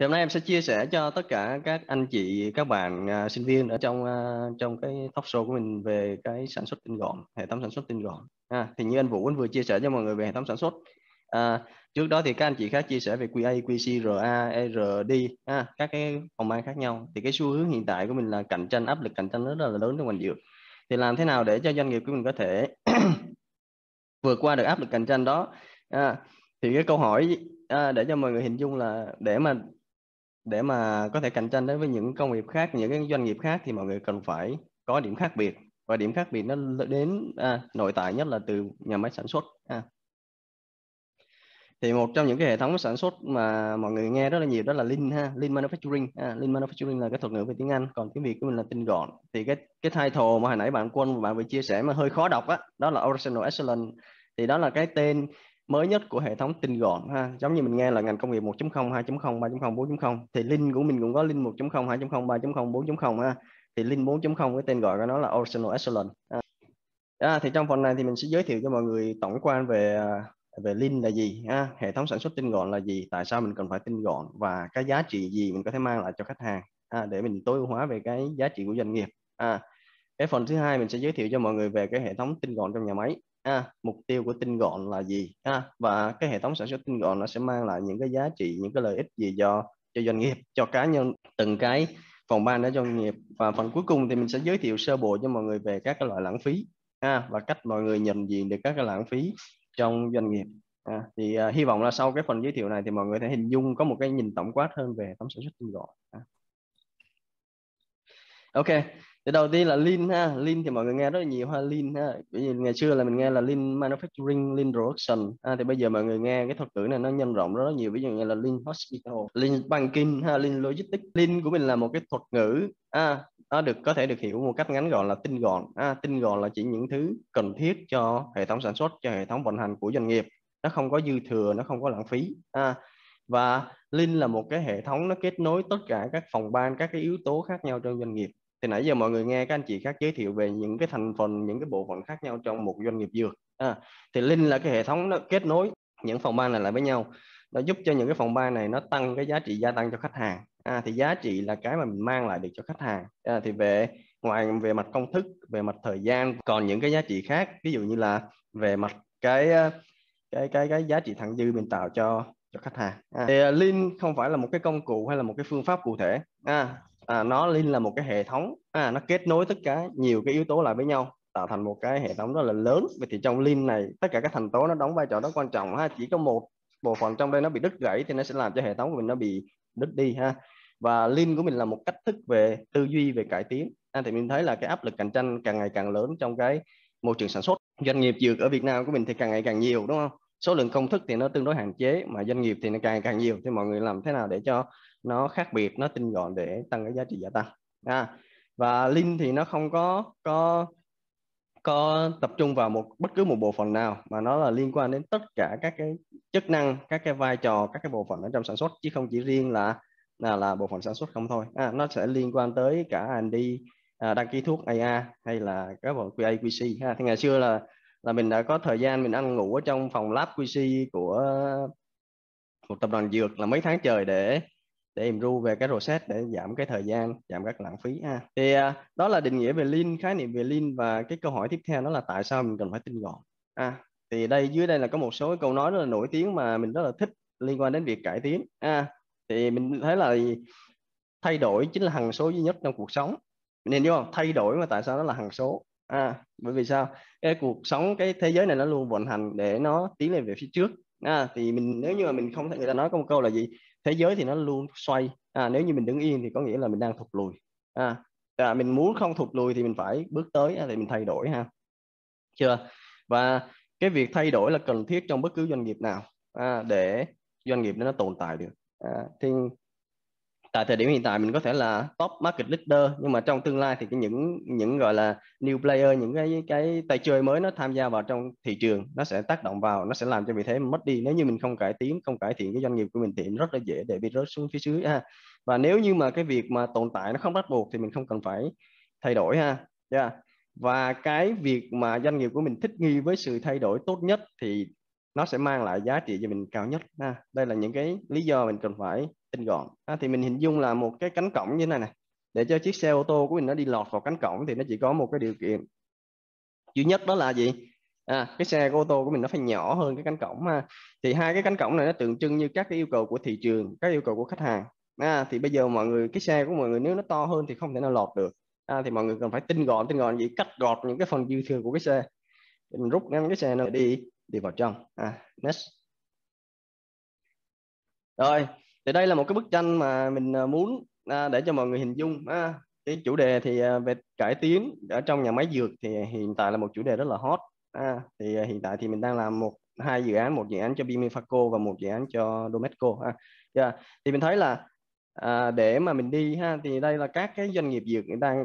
thì hôm nay em sẽ chia sẻ cho tất cả các anh chị các bạn à, sinh viên ở trong à, trong cái talk show của mình về cái sản xuất tinh gọn hệ thống sản xuất tinh gọn à, thì như anh Vũ anh vừa chia sẻ cho mọi người về hệ thống sản xuất à, trước đó thì các anh chị khác chia sẻ về QA QC RA RD à, các cái phòng ban khác nhau thì cái xu hướng hiện tại của mình là cạnh tranh áp lực cạnh tranh rất là lớn trong ngành dược thì làm thế nào để cho doanh nghiệp của mình có thể vượt qua được áp lực cạnh tranh đó à, thì cái câu hỏi à, để cho mọi người hình dung là để mà để mà có thể cạnh tranh đối với những công nghiệp khác những cái doanh nghiệp khác thì mọi người cần phải có điểm khác biệt và điểm khác biệt nó đến à, nội tại nhất là từ nhà máy sản xuất à. thì một trong những cái hệ thống sản xuất mà mọi người nghe rất là nhiều đó là lean ha lean manufacturing à, lean manufacturing là cái thuật ngữ về tiếng anh còn tiếng việt của mình là tinh gọn thì cái cái title mà hồi nãy bạn quân và bạn vừa chia sẻ mà hơi khó đọc á đó, đó là operational excellence thì đó là cái tên mới nhất của hệ thống tinh gọn ha giống như mình nghe là ngành công nghiệp 1.0 2.0 3.0 4.0 thì link của mình cũng có link 1.0 2.0 3.0 4.0 ha thì link 4.0 cái tên gọi của nó là Original Excellence à, à, thì trong phần này thì mình sẽ giới thiệu cho mọi người tổng quan về à, về link là gì ha, hệ thống sản xuất tinh gọn là gì tại sao mình cần phải tinh gọn và cái giá trị gì mình có thể mang lại cho khách hàng ha, để mình tối ưu hóa về cái giá trị của doanh nghiệp à, cái phần thứ hai mình sẽ giới thiệu cho mọi người về cái hệ thống tinh gọn trong nhà máy à, mục tiêu của tinh gọn là gì à, và cái hệ thống sản xuất tinh gọn nó sẽ mang lại những cái giá trị những cái lợi ích gì cho cho doanh nghiệp cho cá nhân từng cái phòng ban đã doanh nghiệp và phần cuối cùng thì mình sẽ giới thiệu sơ bộ cho mọi người về các cái loại lãng phí à, và cách mọi người nhận diện được các cái lãng phí trong doanh nghiệp à, thì à, hy vọng là sau cái phần giới thiệu này thì mọi người sẽ hình dung có một cái nhìn tổng quát hơn về hệ thống sản xuất tinh gọn à. ok thì đầu tiên là lean ha lean thì mọi người nghe rất là nhiều ha lean ha bởi vì ngày xưa là mình nghe là lean manufacturing lean production ha à, thì bây giờ mọi người nghe cái thuật ngữ này nó nhân rộng rất là nhiều ví dụ như là lean hospital lean banking ha lean logistics lean của mình là một cái thuật ngữ à, nó được có thể được hiểu một cách ngắn gọn là tinh gọn à, tinh gọn là chỉ những thứ cần thiết cho hệ thống sản xuất cho hệ thống vận hành của doanh nghiệp nó không có dư thừa nó không có lãng phí à, và Lean là một cái hệ thống nó kết nối tất cả các phòng ban các cái yếu tố khác nhau trong doanh nghiệp thì nãy giờ mọi người nghe các anh chị khác giới thiệu về những cái thành phần những cái bộ phận khác nhau trong một doanh nghiệp dược à, thì linh là cái hệ thống nó kết nối những phòng ban này lại với nhau nó giúp cho những cái phòng ban này nó tăng cái giá trị gia tăng cho khách hàng à, thì giá trị là cái mà mình mang lại được cho khách hàng à, thì về ngoài về mặt công thức về mặt thời gian còn những cái giá trị khác ví dụ như là về mặt cái ờ, cái cái cái giá trị thẳng dư mình tạo cho cho khách hàng à, thì ờ, linh không phải là một cái công cụ hay là một cái phương pháp cụ thể à, à, nó link là một cái hệ thống à, nó kết nối tất cả nhiều cái yếu tố lại với nhau tạo thành một cái hệ thống rất là lớn vậy thì trong link này tất cả các thành tố nó đóng vai trò rất quan trọng ha chỉ có một bộ phận trong đây nó bị đứt gãy thì nó sẽ làm cho hệ thống của mình nó bị đứt đi ha và link của mình là một cách thức về tư duy về cải tiến à, thì mình thấy là cái áp lực cạnh tranh càng ngày càng lớn trong cái môi trường sản xuất doanh nghiệp dược ở Việt Nam của mình thì càng ngày càng nhiều đúng không số lượng công thức thì nó tương đối hạn chế mà doanh nghiệp thì nó càng càng nhiều thì mọi người làm thế nào để cho nó khác biệt nó tinh gọn để tăng cái giá trị gia tăng à, và link thì nó không có có có tập trung vào một bất cứ một bộ phận nào mà nó là liên quan đến tất cả các cái chức năng các cái vai trò các cái bộ phận ở trong sản xuất chứ không chỉ riêng là là là bộ phận sản xuất không thôi à, nó sẽ liên quan tới cả R&D à, đăng ký thuốc AA hay là các bộ QA QC ha. thì ngày xưa là là mình đã có thời gian mình ăn ngủ ở trong phòng lab QC của một tập đoàn dược là mấy tháng trời để để em ru về cái reset để giảm cái thời gian giảm các lãng phí ha thì à, đó là định nghĩa về lean khái niệm về lean và cái câu hỏi tiếp theo đó là tại sao mình cần phải tinh gọn à, thì đây dưới đây là có một số câu nói rất là nổi tiếng mà mình rất là thích liên quan đến việc cải tiến à, thì mình thấy là thay đổi chính là hằng số duy nhất trong cuộc sống nên đúng không thay đổi mà tại sao nó là hằng số à, bởi vì sao cái cuộc sống cái thế giới này nó luôn vận hành để nó tiến lên về phía trước à, thì mình nếu như mà mình không thấy người ta nói có một câu là gì thế giới thì nó luôn xoay à, nếu như mình đứng yên thì có nghĩa là mình đang thụt lùi à, à mình muốn không thụt lùi thì mình phải bước tới à, thì mình thay đổi ha chưa và cái việc thay đổi là cần thiết trong bất cứ doanh nghiệp nào à, để doanh nghiệp nó tồn tại được à, thì tại thời điểm hiện tại mình có thể là top market leader nhưng mà trong tương lai thì cái những những gọi là new player những cái cái tay chơi mới nó tham gia vào trong thị trường nó sẽ tác động vào nó sẽ làm cho vị thế mất đi nếu như mình không cải tiến không cải thiện cái doanh nghiệp của mình thì rất là dễ để bị rớt xuống phía dưới ha và nếu như mà cái việc mà tồn tại nó không bắt buộc thì mình không cần phải thay đổi ha yeah. và cái việc mà doanh nghiệp của mình thích nghi với sự thay đổi tốt nhất thì nó sẽ mang lại giá trị cho mình cao nhất ha. đây là những cái lý do mình cần phải tinh gọn ha. thì mình hình dung là một cái cánh cổng như thế này này để cho chiếc xe ô tô của mình nó đi lọt vào cánh cổng thì nó chỉ có một cái điều kiện duy nhất đó là gì à, cái xe ô tô của mình nó phải nhỏ hơn cái cánh cổng ha. thì hai cái cánh cổng này nó tượng trưng như các cái yêu cầu của thị trường các yêu cầu của khách hàng à, thì bây giờ mọi người cái xe của mọi người nếu nó to hơn thì không thể nào lọt được à, thì mọi người cần phải tinh gọn tinh gọn gì cắt gọt những cái phần dư thừa của cái xe mình rút ngắn cái xe nó đi đi vào trong à, next rồi thì đây là một cái bức tranh mà mình à, muốn à, để cho mọi người hình dung à, cái chủ đề thì à, về cải tiến ở trong nhà máy dược thì hiện tại là một chủ đề rất là hot à, thì à, hiện tại thì mình đang làm một hai dự án một dự án cho Bimifaco và một dự án cho Domesco À, Yeah. Dạ, thì mình thấy là à, để mà mình đi ha thì đây là các cái doanh nghiệp dược đang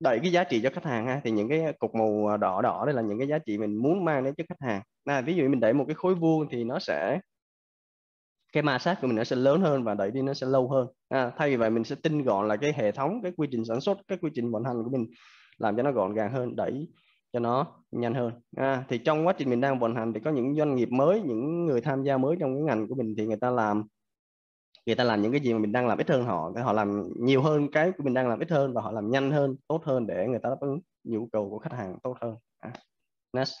đẩy cái giá trị cho khách hàng ha thì những cái cục màu à, đỏ đỏ đây là những cái giá trị mình muốn mang đến cho khách hàng là ví dụ mình đẩy một cái khối vuông thì nó sẽ cái ma sát của mình nó sẽ lớn hơn và đẩy đi nó sẽ lâu hơn à, thay vì vậy mình sẽ tinh gọn là cái hệ thống cái quy trình sản xuất cái quy trình vận hành của mình làm cho nó gọn gàng hơn đẩy cho nó nhanh hơn à, thì trong quá trình mình đang vận hành thì có những doanh nghiệp mới những người tham gia mới trong cái ngành của mình thì người ta làm người ta làm những cái gì mà mình đang làm ít hơn họ họ làm nhiều hơn cái mình đang làm ít hơn và họ làm nhanh hơn tốt hơn để người ta đáp ứng nhu cầu của khách hàng tốt hơn à. next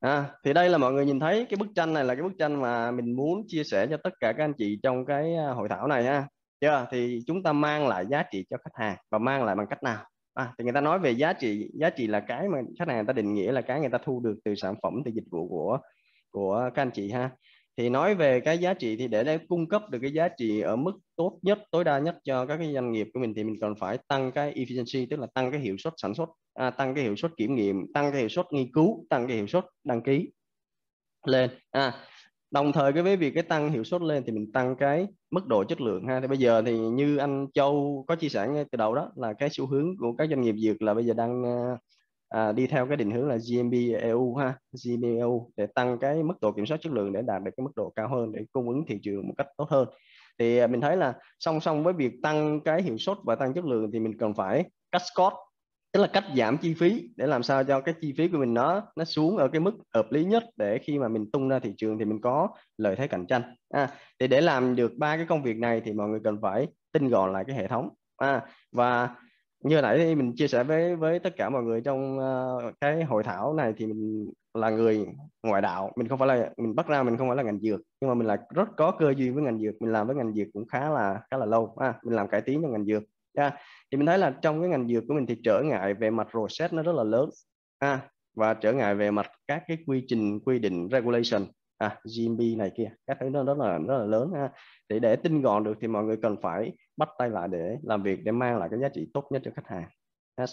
À, thì đây là mọi người nhìn thấy cái bức tranh này là cái bức tranh mà mình muốn chia sẻ cho tất cả các anh chị trong cái à, hội thảo này ha. Chưa? Thì chúng ta mang lại giá trị cho khách hàng và mang lại bằng cách nào? À, thì người ta nói về giá trị, giá trị là cái mà khách hàng người ta định nghĩa là cái người ta thu được từ sản phẩm từ dịch vụ của của các anh chị ha thì nói về cái giá trị thì để để cung cấp được cái giá trị ở mức tốt nhất tối đa nhất cho các cái doanh nghiệp của mình thì mình cần phải tăng cái efficiency tức là tăng cái hiệu suất sản xuất à, tăng cái hiệu suất kiểm nghiệm tăng cái hiệu suất nghiên cứu tăng cái hiệu suất đăng ký lên à, đồng thời cái với việc cái tăng hiệu suất lên thì mình tăng cái mức độ chất lượng ha thì bây giờ thì như anh Châu có chia sẻ ngay từ đầu đó là cái xu hướng của các doanh nghiệp dược là bây giờ đang à, à, đi theo cái định hướng là GMP EU ha GMP EU để tăng cái mức độ kiểm soát chất lượng để đạt được cái mức độ cao hơn để cung ứng thị trường một cách tốt hơn thì à, mình thấy là song song với việc tăng cái hiệu suất và tăng chất lượng thì mình cần phải cắt cost tức là cách giảm chi phí để làm sao cho cái chi phí của mình nó nó xuống ở cái mức hợp lý nhất để khi mà mình tung ra thị trường thì mình có lợi thế cạnh tranh à, thì để làm được ba cái công việc này thì mọi người cần phải tinh gọn lại cái hệ thống à, và như nãy mình chia sẻ với với tất cả mọi người trong uh, cái hội thảo này thì mình là người ngoại đạo mình không phải là mình bắt ra mình không phải là ngành dược nhưng mà mình là rất có cơ duyên với ngành dược mình làm với ngành dược cũng khá là khá là lâu à, mình làm cải tiến trong ngành dược à, thì mình thấy là trong cái ngành dược của mình thì trở ngại về mặt process nó rất là lớn à, và trở ngại về mặt các cái quy trình quy định regulation à, GMB này kia các thứ đó rất là rất là lớn ha. để để tinh gọn được thì mọi người cần phải bắt tay lại để làm việc để mang lại cái giá trị tốt nhất cho khách hàng yes.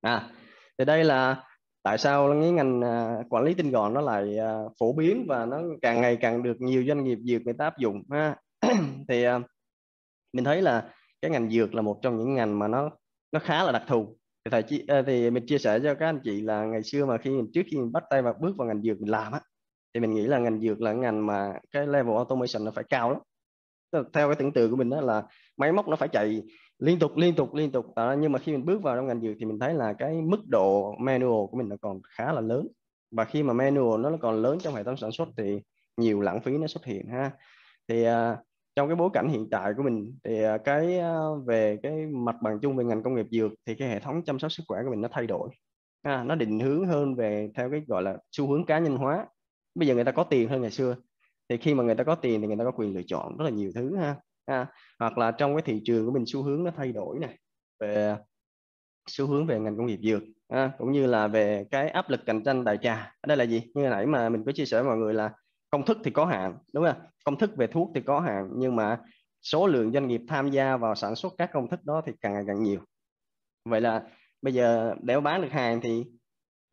à thì đây là tại sao cái ngành à, quản lý tinh gọn nó lại à, phổ biến và nó càng ngày càng được nhiều doanh nghiệp dược người ta áp dụng ha thì à, mình thấy là cái ngành dược là một trong những ngành mà nó nó khá là đặc thù thì thầy chị ờ, thì mình chia sẻ cho các anh chị là ngày xưa mà khi mình trước khi mình bắt tay vào bước vào ngành dược mình làm á thì mình nghĩ là ngành dược là ngành mà cái level automation nó phải cao lắm theo cái tưởng tượng của mình đó là máy móc nó phải chạy liên tục liên tục liên tục nhưng mà khi mình bước vào trong ngành dược thì mình thấy là cái mức độ manual của mình nó còn khá là lớn và khi mà manual nó còn lớn trong hệ thống sản xuất thì nhiều lãng phí nó xuất hiện ha thì à, trong cái bối cảnh hiện tại của mình thì à, cái à, về cái mặt bằng chung về ngành công nghiệp dược thì cái hệ thống chăm sóc sức khỏe của mình nó thay đổi à, nó định hướng hơn về theo cái gọi là xu hướng cá nhân hóa bây giờ người ta có tiền hơn ngày xưa thì khi mà người ta có tiền thì người ta có quyền lựa chọn rất là nhiều thứ ha à, hoặc là trong cái thị trường của mình xu hướng nó thay đổi này về xu hướng về ngành công nghiệp dược à, cũng như là về cái áp lực cạnh tranh đại trà ở đây là gì như nãy mà mình có chia sẻ với mọi người là công thức thì có hạn đúng không công thức về thuốc thì có hạn nhưng mà số lượng doanh nghiệp tham gia vào sản xuất các công thức đó thì càng ngày càng nhiều vậy là bây giờ để bán được hàng thì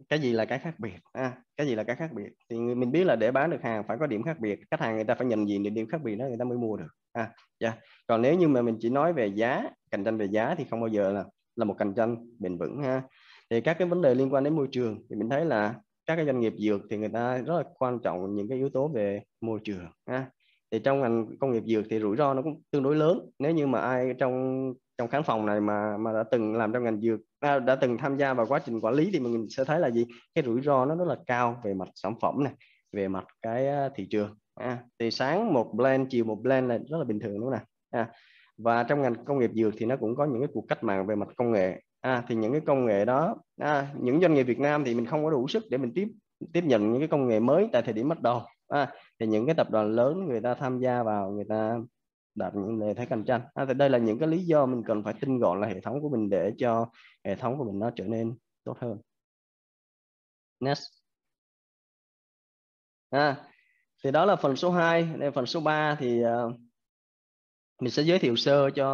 cái gì là cái khác biệt à, cái gì là cái khác biệt thì mình biết là để bán được hàng phải có điểm khác biệt khách hàng người ta phải nhận diện để điểm khác biệt đó người ta mới mua được à, yeah. Dạ. còn nếu như mà mình chỉ nói về giá cạnh tranh về giá thì không bao giờ là là một cạnh tranh bền vững ha thì các cái vấn đề liên quan đến môi trường thì mình thấy là các cái doanh nghiệp dược thì người ta rất là quan trọng những cái yếu tố về môi trường ha thì trong ngành công nghiệp dược thì rủi ro nó cũng tương đối lớn nếu như mà ai trong trong khán phòng này mà mà đã từng làm trong ngành dược à, đã từng tham gia vào quá trình quản lý thì mình sẽ thấy là gì cái rủi ro nó rất là cao về mặt sản phẩm này về mặt cái à, thị trường à, thì sáng một blend chiều một blend là rất là bình thường đúng không nè à, và trong ngành công nghiệp dược thì nó cũng có những cái cuộc cách mạng về mặt công nghệ à, thì những cái công nghệ đó à, những doanh nghiệp Việt Nam thì mình không có đủ sức để mình tiếp tiếp nhận những cái công nghệ mới tại thời điểm bắt đầu à, thì những cái tập đoàn lớn người ta tham gia vào người ta đạt những lợi thế cạnh tranh à, thì đây là những cái lý do mình cần phải tinh gọn là hệ thống của mình để cho hệ thống của mình nó trở nên tốt hơn next à, thì đó là phần số 2 đây phần số 3 thì uh, mình sẽ giới thiệu sơ cho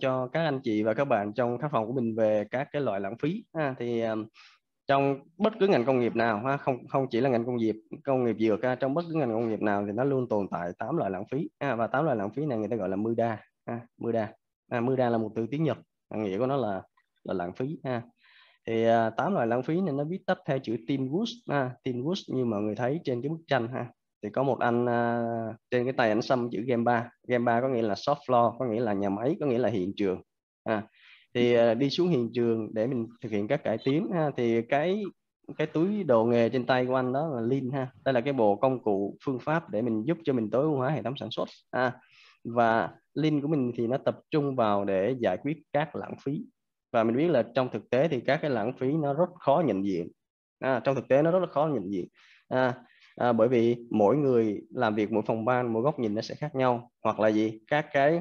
cho các anh chị và các bạn trong khán phòng của mình về các cái loại lãng phí ha. thì à, trong bất cứ ngành công nghiệp nào ha, không không chỉ là ngành công nghiệp công nghiệp dược ha, trong bất cứ ngành công nghiệp nào thì nó luôn tồn tại 8 loại lãng phí ha, và 8 loại lãng phí này người ta gọi là đa ha, MUDA ha, à, đa là một từ tiếng Nhật à, nghĩa của nó là là lãng phí ha thì tám loại lãng phí này nó viết tắt theo chữ Tim Woods ha. Tim Woods như mọi người thấy trên cái bức tranh ha thì có một anh uh, trên cái tay ảnh xăm chữ game 3 game 3 có nghĩa là soft floor có nghĩa là nhà máy có nghĩa là hiện trường à, thì uh, đi xuống hiện trường để mình thực hiện các cải tiến ha, thì cái cái túi đồ nghề trên tay của anh đó là lean ha đây là cái bộ công cụ phương pháp để mình giúp cho mình tối ưu hóa hệ thống sản xuất ha. và lean của mình thì nó tập trung vào để giải quyết các lãng phí và mình biết là trong thực tế thì các cái lãng phí nó rất khó nhận diện à, trong thực tế nó rất là khó nhận diện à, à, bởi vì mỗi người làm việc mỗi phòng ban mỗi góc nhìn nó sẽ khác nhau hoặc là gì các cái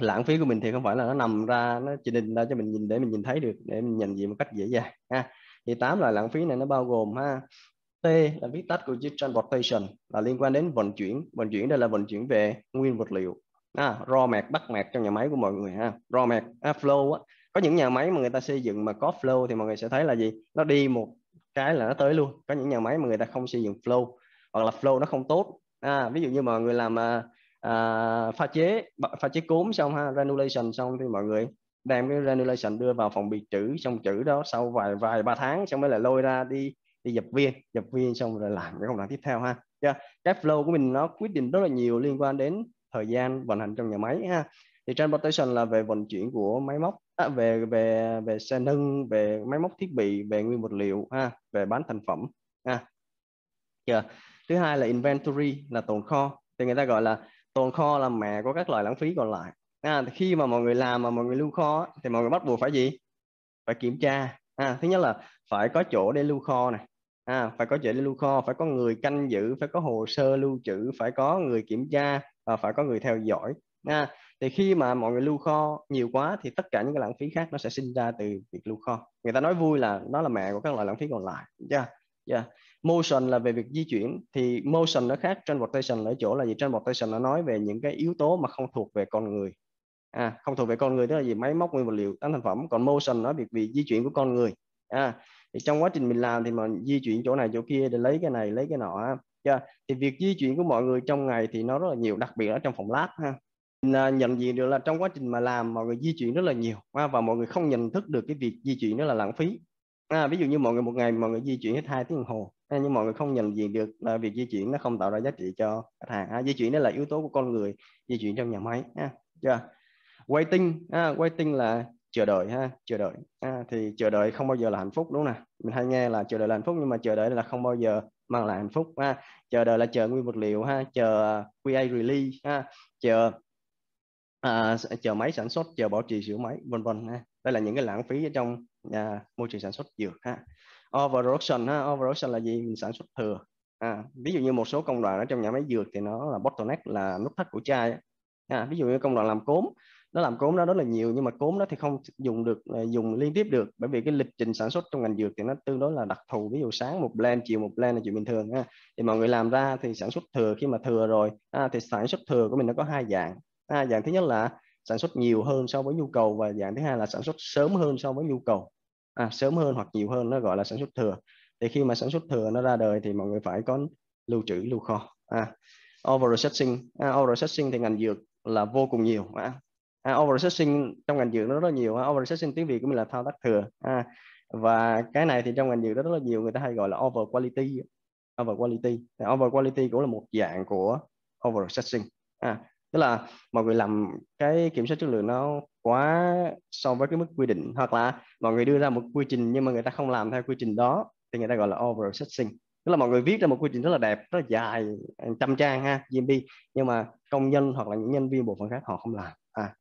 lãng phí của mình thì không phải là nó nằm ra nó chỉ định ra cho mình nhìn để mình nhìn thấy được để mình nhìn gì một cách dễ dàng ha thì tám loại lãng phí này nó bao gồm ha T là viết tắt của chữ transportation là liên quan đến vận chuyển vận chuyển đây là vận chuyển về nguyên vật liệu à, raw mạc bắt mạc trong nhà máy của mọi người ha raw mạc à, flow á. có những nhà máy mà người ta xây dựng mà có flow thì mọi người sẽ thấy là gì nó đi một cái là nó tới luôn có những nhà máy mà người ta không xây dựng flow hoặc là flow nó không tốt à, ví dụ như mọi người làm à, à pha chế pha chế cốm xong ha granulation xong thì mọi người đem cái granulation đưa vào phòng biệt trữ xong chữ đó sau vài vài ba tháng xong mới lại lôi ra đi đi dập viên dập viên xong rồi làm cái công đoạn tiếp theo ha yeah. cái flow của mình nó quyết định rất là nhiều liên quan đến thời gian vận hành trong nhà máy ha thì transportation là về vận chuyển của máy móc về về về xe nâng về máy móc thiết bị về nguyên vật liệu ha về bán thành phẩm ha yeah. thứ hai là inventory là tồn kho thì người ta gọi là tồn kho là mẹ của các loại lãng phí còn lại à, khi mà mọi người làm mà mọi người lưu kho thì mọi người bắt buộc phải gì phải kiểm tra à, thứ nhất là phải có chỗ để lưu kho này à, phải có chỗ để lưu kho phải có người canh giữ phải có hồ sơ lưu trữ phải có người kiểm tra và phải có người theo dõi ha thì khi mà mọi người lưu kho nhiều quá thì tất cả những cái lãng phí khác nó sẽ sinh ra từ việc lưu kho người ta nói vui là nó là mẹ của các loại lãng phí còn lại yeah. Yeah. motion là về việc di chuyển thì motion nó khác transportation ở chỗ là gì transportation nó nói về những cái yếu tố mà không thuộc về con người à, không thuộc về con người tức là gì máy móc nguyên vật liệu tán thành phẩm còn motion nói việc vì di chuyển của con người à, thì trong quá trình mình làm thì mà di chuyển chỗ này chỗ kia để lấy cái này lấy cái nọ ha. Yeah. thì việc di chuyển của mọi người trong ngày thì nó rất là nhiều đặc biệt ở trong phòng lab ha À, nhận diện được là trong quá trình mà làm mọi người di chuyển rất là nhiều à, và mọi người không nhận thức được cái việc di chuyển đó là lãng phí à, ví dụ như mọi người một ngày mọi người di chuyển hết hai tiếng đồng hồ à, nhưng mọi người không nhận diện được là việc di chuyển nó không tạo ra giá trị cho khách hàng à, di chuyển đó là yếu tố của con người di chuyển trong nhà máy à, chưa waiting à, waiting là chờ đợi ha chờ đợi à, thì chờ đợi không bao giờ là hạnh phúc đúng không nào mình hay nghe là chờ đợi là hạnh phúc nhưng mà chờ đợi là không bao giờ mang lại hạnh phúc ha chờ đợi là chờ nguyên vật liệu ha chờ QA release ha chờ à, chờ máy sản xuất chờ bảo trì sửa máy vân vân đây là những cái lãng phí ở trong à, môi trường sản xuất dược ha overproduction ha overproduction là gì mình sản xuất thừa à, ví dụ như một số công đoạn ở trong nhà máy dược thì nó là bottleneck là nút thắt của chai à, ví dụ như công đoạn làm cốm nó làm cốm đó rất là nhiều nhưng mà cốm đó thì không dùng được à, dùng liên tiếp được bởi vì cái lịch trình sản xuất trong ngành dược thì nó tương đối là đặc thù ví dụ sáng một blend chiều một blend là chuyện bình thường ha thì mọi người làm ra thì sản xuất thừa khi mà thừa rồi à, thì sản xuất thừa của mình nó có hai dạng à, dạng thứ nhất là sản xuất nhiều hơn so với nhu cầu và dạng thứ hai là sản xuất sớm hơn so với nhu cầu à, sớm hơn hoặc nhiều hơn nó gọi là sản xuất thừa thì khi mà sản xuất thừa nó ra đời thì mọi người phải có lưu trữ lưu kho à, overprocessing à, overprocessing thì ngành dược là vô cùng nhiều à, à, overprocessing trong ngành dược nó rất là nhiều à, overprocessing tiếng việt của mình là thao tác thừa à, và cái này thì trong ngành dược đó rất là nhiều người ta hay gọi là over quality over quality thì over quality cũng là một dạng của overprocessing à, tức là mọi người làm cái kiểm soát chất lượng nó quá so với cái mức quy định hoặc là mọi người đưa ra một quy trình nhưng mà người ta không làm theo quy trình đó thì người ta gọi là over setting tức là mọi người viết ra một quy trình rất là đẹp rất là dài trăm trang ha GMP nhưng mà công nhân hoặc là những nhân viên bộ phận khác họ không làm à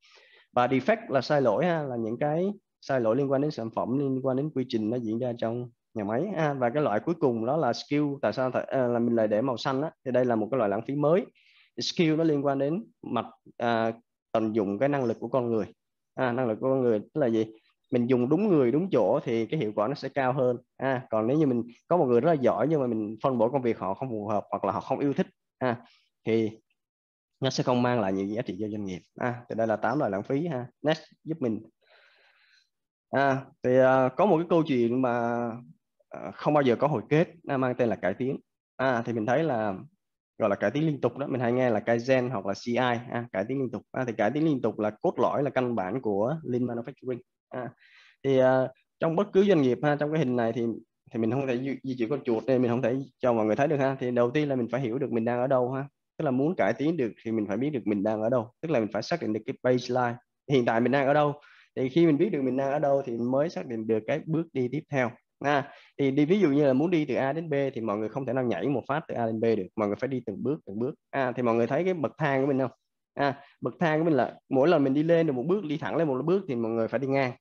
và defect là sai lỗi ha là những cái sai lỗi liên quan đến sản phẩm liên quan đến quy trình nó diễn ra trong nhà máy ha. và cái loại cuối cùng đó là skill tại sao tại, à, là mình lại để màu xanh á thì đây là một cái loại lãng phí mới skill nó liên quan đến mặt à, tận dụng cái năng lực của con người à, năng lực của con người tức là gì mình dùng đúng người đúng chỗ thì cái hiệu quả nó sẽ cao hơn à, còn nếu như mình có một người rất là giỏi nhưng mà mình phân bổ công việc họ không phù hợp hoặc là họ không yêu thích à, thì nó sẽ không mang lại nhiều giá trị cho doanh nghiệp à, thì đây là tám loại lãng phí ha next giúp mình à, thì à, có một cái câu chuyện mà à, không bao giờ có hồi kết à, mang tên là cải tiến à, thì mình thấy là gọi là cải tiến liên tục đó mình hay nghe là kaizen hoặc là ci à, cải tiến liên tục à, thì cải tiến liên tục là cốt lõi là căn bản của lean manufacturing à, thì à, trong bất cứ doanh nghiệp ha trong cái hình này thì thì mình không thể di, di chuyển con chuột nên mình không thể cho mọi người thấy được ha thì đầu tiên là mình phải hiểu được mình đang ở đâu ha tức là muốn cải tiến được thì mình phải biết được mình đang ở đâu tức là mình phải xác định được cái baseline hiện tại mình đang ở đâu thì khi mình biết được mình đang ở đâu thì mới xác định được cái bước đi tiếp theo à, thì đi ví dụ như là muốn đi từ A đến B thì mọi người không thể nào nhảy một phát từ A đến B được mọi người phải đi từng bước từng bước à, thì mọi người thấy cái bậc thang của mình không à, bậc thang của mình là mỗi lần mình đi lên được một bước đi thẳng lên một bước thì mọi người phải đi ngang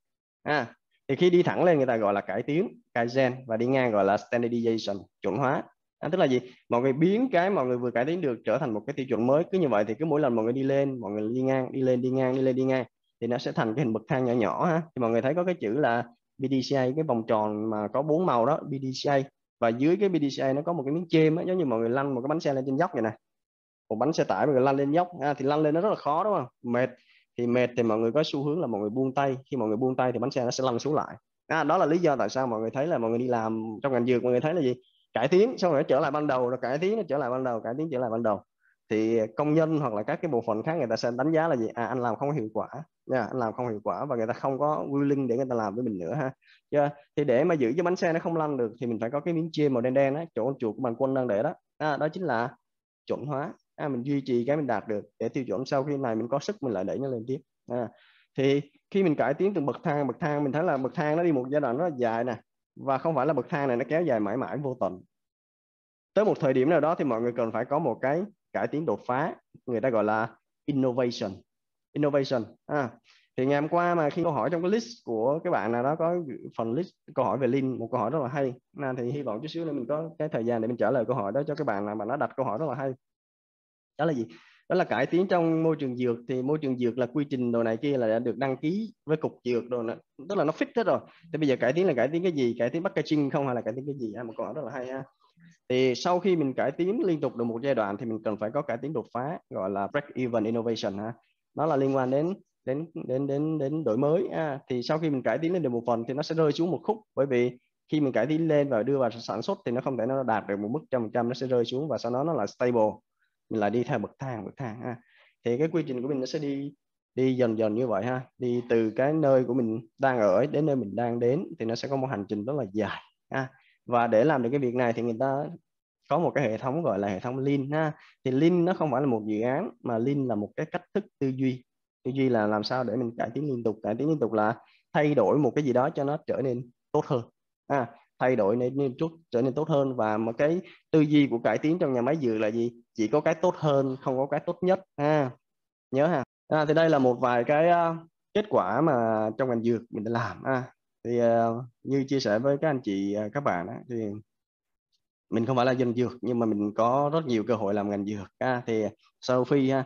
à, thì khi đi thẳng lên người ta gọi là cải tiến kaizen và đi ngang gọi là standardization chuẩn hóa à, tức là gì mọi người biến cái mọi người vừa cải tiến được trở thành một cái tiêu chuẩn mới cứ như vậy thì cứ mỗi lần mọi người đi lên mọi người đi ngang đi lên đi ngang đi lên đi ngang thì nó sẽ thành cái hình bậc thang nhỏ nhỏ ha thì mọi người thấy có cái chữ là BDCA cái vòng tròn mà có bốn màu đó BDCA và dưới cái BDCA nó có một cái miếng chêm á giống như mọi người lăn một cái bánh xe lên trên dốc vậy nè, một bánh xe tải mọi người lăn lên dốc à, thì lăn lên nó rất là khó đúng không mệt thì mệt thì mọi người có xu hướng là mọi người buông tay khi mọi người buông tay thì bánh xe nó sẽ lăn xuống lại à, đó là lý do tại sao mọi người thấy là mọi người đi làm trong ngành dược mọi người thấy là gì cải tiến xong rồi trở lại ban đầu rồi cải tiến nó trở lại ban đầu cải tiến trở lại ban đầu thì công nhân hoặc là các cái bộ phận khác người ta sẽ đánh giá là gì à anh làm không hiệu quả nha anh làm không hiệu quả và người ta không có willing để người ta làm với mình nữa ha chưa thì để mà giữ cho bánh xe nó không lăn được thì mình phải có cái miếng chia màu đen đen đó chỗ chuột của bàn quân đang để đó à, đó chính là chuẩn hóa à, mình duy trì cái mình đạt được để tiêu chuẩn sau khi này mình có sức mình lại đẩy nó lên tiếp à, thì khi mình cải tiến từ bậc thang bậc thang mình thấy là bậc thang nó đi một giai đoạn rất là dài nè và không phải là bậc thang này nó kéo dài mãi mãi vô tận tới một thời điểm nào đó thì mọi người cần phải có một cái cải tiến đột phá người ta gọi là innovation innovation à, thì ngày hôm qua mà khi câu hỏi trong cái list của các bạn nào đó có phần list câu hỏi về link một câu hỏi rất là hay à, thì hy vọng chút xíu nữa mình có cái thời gian để mình trả lời câu hỏi đó cho các bạn nào mà nó đặt câu hỏi rất là hay đó là gì đó là cải tiến trong môi trường dược thì môi trường dược là quy trình đồ này kia là đã được đăng ký với cục dược đồ này. tức là nó fix hết rồi thì bây giờ cải tiến là cải tiến cái gì cải tiến packaging không hay là cải tiến cái gì à, một câu hỏi rất là hay ha thì sau khi mình cải tiến liên tục được một giai đoạn thì mình cần phải có cải tiến đột phá gọi là break even innovation ha nó là liên quan đến đến đến đến đến đổi mới à, thì sau khi mình cải tiến lên được một phần thì nó sẽ rơi xuống một khúc bởi vì khi mình cải tiến lên và đưa vào sản xuất thì nó không thể nó đạt được một mức trăm phần trăm nó sẽ rơi xuống và sau đó nó là stable mình lại đi theo bậc thang bậc thang ha thì cái quy trình của mình nó sẽ đi đi dần dần như vậy ha đi từ cái nơi của mình đang ở đến nơi mình đang đến thì nó sẽ có một hành trình rất là dài ha và để làm được cái việc này thì người ta có một cái hệ thống gọi là hệ thống lean ha thì lean nó không phải là một dự án mà lean là một cái cách thức tư duy tư duy là làm sao để mình cải tiến liên tục cải tiến liên tục là thay đổi một cái gì đó cho nó trở nên tốt hơn à, thay đổi nên, chút trở nên tốt hơn và một cái tư duy của cải tiến trong nhà máy dừa là gì chỉ có cái tốt hơn không có cái tốt nhất à, nhớ ha à, thì đây là một vài cái uh, kết quả mà trong ngành dược mình đã làm à, thì uh, như chia sẻ với các anh chị uh, các bạn á, thì mình không phải là dân dược nhưng mà mình có rất nhiều cơ hội làm ngành dược à, thì Sanofi ha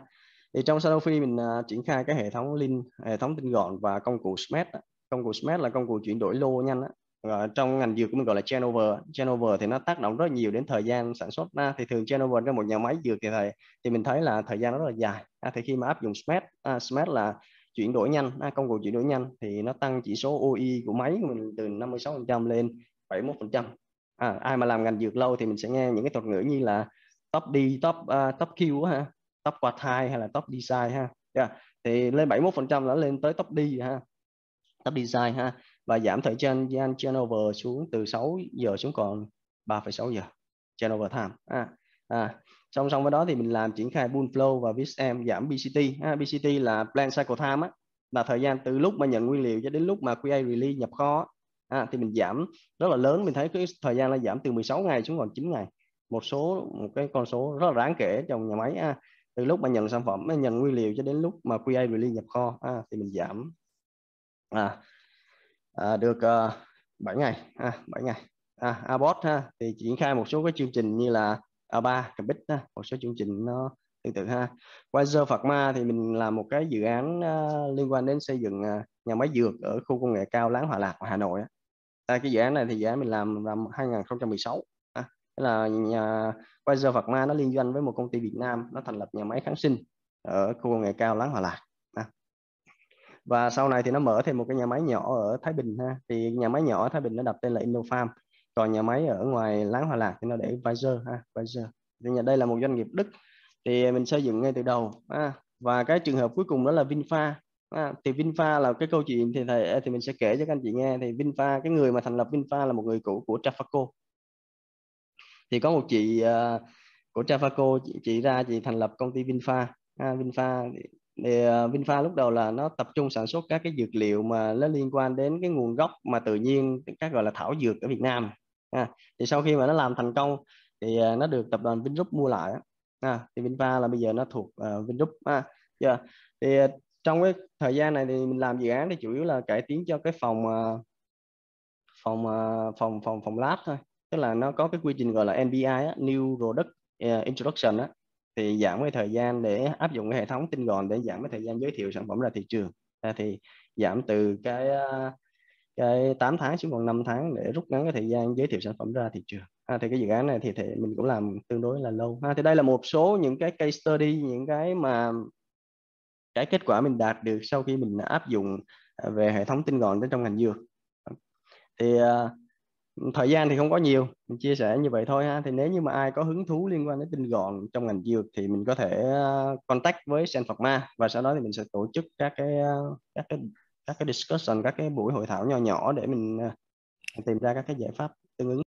thì trong Sanofi mình uh, triển khai cái hệ thống link hệ thống tinh gọn và công cụ SMART e công cụ SMART e là công cụ chuyển đổi lô nhanh và trong ngành dược mình gọi là turnover turnover thì nó tác động rất nhiều đến thời gian sản xuất à, thì thường turnover trong một nhà máy dược thì thầy thì mình thấy là thời gian nó rất là dài à, thì khi mà áp dụng SMART e à, SMART là chuyển đổi nhanh à, công cụ chuyển đổi nhanh thì nó tăng chỉ số oe của máy của mình từ 56% lên 71% à, ai mà làm ngành dược lâu thì mình sẽ nghe những cái thuật ngữ như là top D, top uh, top Q ha, top quartile hay là top design ha. Yeah. Dạ, thì lên 71% đã lên tới top D ha. Top design ha và giảm thời gian gian turnover xuống từ 6 giờ xuống còn 3,6 giờ turnover time. À, à. Song song với đó thì mình làm triển khai bull flow và VSM giảm BCT. À, BCT là plan cycle time á, là thời gian từ lúc mà nhận nguyên liệu cho đến lúc mà QA release nhập kho à, thì mình giảm rất là lớn mình thấy cái thời gian là giảm từ 16 ngày xuống còn 9 ngày một số một cái con số rất là đáng kể trong nhà máy à, từ lúc mà nhận sản phẩm à, nhận nguyên liệu cho đến lúc mà QA release nhập kho à, thì mình giảm à, à, được uh, à, 7 ngày à, 7 ngày à, Abot ha thì triển khai một số cái chương trình như là A3, Cabit ha, một số chương trình nó tương tự ha. Wiser ma thì mình làm một cái dự án uh, liên quan đến xây dựng uh, nhà máy dược ở khu công nghệ cao Láng Hòa Lạc Hà Nội à, cái dự án này thì dự án mình làm năm 2016 à, là nhà Pfizer ma nó liên doanh với một công ty Việt Nam nó thành lập nhà máy kháng sinh ở khu công nghệ cao Láng Hòa Lạc à. và sau này thì nó mở thêm một cái nhà máy nhỏ ở Thái Bình ha thì nhà máy nhỏ ở Thái Bình nó đặt tên là Innofarm còn nhà máy ở ngoài Láng Hòa Lạc thì nó để Pfizer ha Pfizer thì nhà đây là một doanh nghiệp Đức thì mình xây dựng ngay từ đầu à. và cái trường hợp cuối cùng đó là Vinfa à, thì Vinfa là cái câu chuyện thì thầy à, thì mình sẽ kể cho các anh chị nghe thì Vinfa cái người mà thành lập Vinfa là một người cũ của Trafaco thì có một chị uh, của Trafaco chị, chị ra chị thành lập công ty Vinfa à, Vinfa thì uh, Vinfa lúc đầu là nó tập trung sản xuất các cái dược liệu mà nó liên quan đến cái nguồn gốc mà tự nhiên các gọi là thảo dược ở Việt Nam à, thì sau khi mà nó làm thành công thì uh, nó được tập đoàn Vingroup mua lại à, thì Vinfa là bây giờ nó thuộc uh, Vingroup à, yeah. thì trong cái thời gian này thì mình làm dự án thì chủ yếu là cải tiến cho cái phòng ờ, phòng ờ, phòng phòng phòng lab thôi tức là nó có cái quy trình gọi là NBI New Product ờ, Introduction á, thì giảm cái thời gian để áp dụng cái hệ thống tinh gọn để giảm cái thời gian giới thiệu sản phẩm ra thị trường thì giảm từ cái cái 8 tháng xuống còn 5 tháng để rút ngắn cái thời gian giới thiệu sản phẩm ra thị trường à, thì cái dự án này thì, thì mình cũng làm tương đối là lâu à, thì đây là một số những cái case study những cái mà cái kết quả mình đạt được sau khi mình áp dụng à, về hệ thống tinh gọn đến trong ngành dược thì à, thời gian thì không có nhiều mình chia sẻ như vậy thôi ha thì nếu như mà ai có hứng thú liên quan đến tinh gọn trong ngành dược thì mình có thể à, contact với Sen phật ma và sau đó thì mình sẽ tổ chức các cái các cái các cái discussion các cái buổi hội thảo nhỏ nhỏ để mình tìm ra các cái giải pháp tương ứng